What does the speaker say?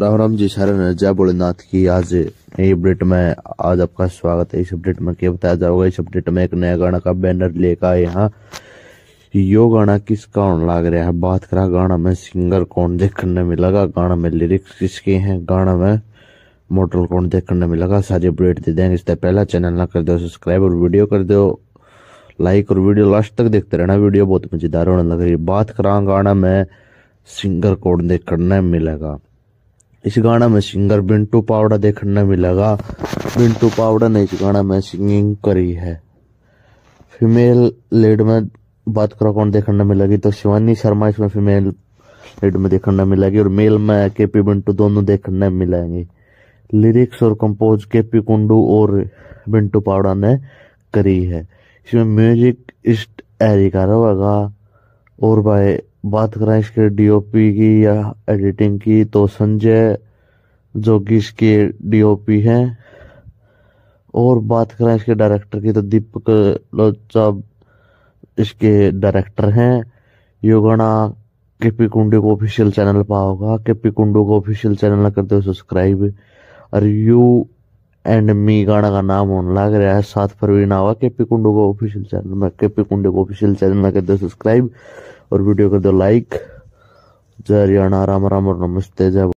राम राम जी सारे जय भोलेनाथ की आज नई अपडेट में आज आपका स्वागत है इस अपडेट में क्या बताया जाओगे इस अपडेट में एक नया गाना का बैनर लेकर आए यहाँ यो गाना किस कारण लाग रहा है बात करा गाना में सिंगर कौन देखने में लगा गाना में लिरिक्स किसके हैं गाना में मोटर कौन देखने में लगा सारी अपडेट दे देंगे इससे पहला चैनल ना कर दो सब्सक्राइब और वीडियो कर दो लाइक और वीडियो लास्ट तक देखते रहना वीडियो बहुत मजेदार होने लग रही है बात करा गाना में सिंगर कौन देखने मिलेगा इस गाना में सिंगर बिंटू पावड़ा देखने मिलेगा बिंटू पावड़ा ने इस गाना में सिंगिंग करी है फीमेल लीड में बात करो कौन देखने मिलेगी तो शिवानी शर्मा इसमें फीमेल लीड में देखने मिलेगी और मेल में के पी बिंटू दोनों देखने मिलेंगे लिरिक्स और कंपोज के पी कुंडू और बिंटू पावड़ा ने करी है इसमें म्यूजिक इस्ट एरिका रहेगा और भाई बात करें इसके डीओपी की या एडिटिंग की तो संजय जो कि इसके डीओपी हैं और बात करें इसके डायरेक्टर की तो दीपक लोचा इसके डायरेक्टर हैं योगणा केपी कुंडू को ऑफिशियल चैनल पाओगा केपी कुंडू को ऑफिशियल चैनल कर दो सब्सक्राइब और यू एंड मी गाना का नाम होने लग रहा है सात फरवरी आवा के पी कुंडू का ऑफिशियल चैनल में के पी कुंडू को ऑफिशियल चैनल में कर दो सब्सक्राइब और वीडियो कर दो लाइक जय हरियाणा राम राम और नमस्ते जय